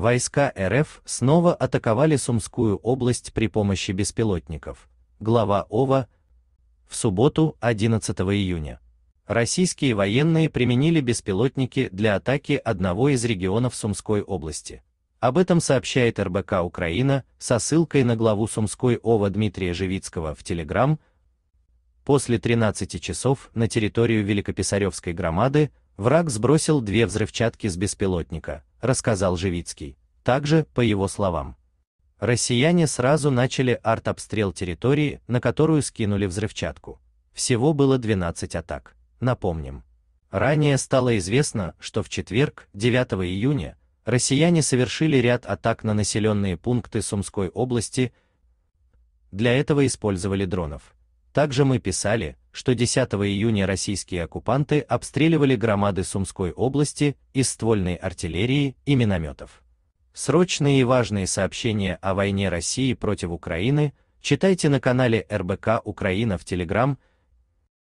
Войска РФ снова атаковали Сумскую область при помощи беспилотников. Глава ОВА в субботу 11 июня. Российские военные применили беспилотники для атаки одного из регионов Сумской области. Об этом сообщает РБК Украина со ссылкой на главу Сумской ОВА Дмитрия Живицкого в Телеграм. После 13 часов на территорию Великописаревской громады Враг сбросил две взрывчатки с беспилотника, рассказал Живицкий. Также, по его словам, россияне сразу начали артобстрел территории, на которую скинули взрывчатку. Всего было 12 атак. Напомним, ранее стало известно, что в четверг, 9 июня, россияне совершили ряд атак на населенные пункты Сумской области. Для этого использовали дронов. Также мы писали, что 10 июня российские оккупанты обстреливали громады Сумской области из ствольной артиллерии и минометов. Срочные и важные сообщения о войне России против Украины читайте на канале РБК Украина в Телеграм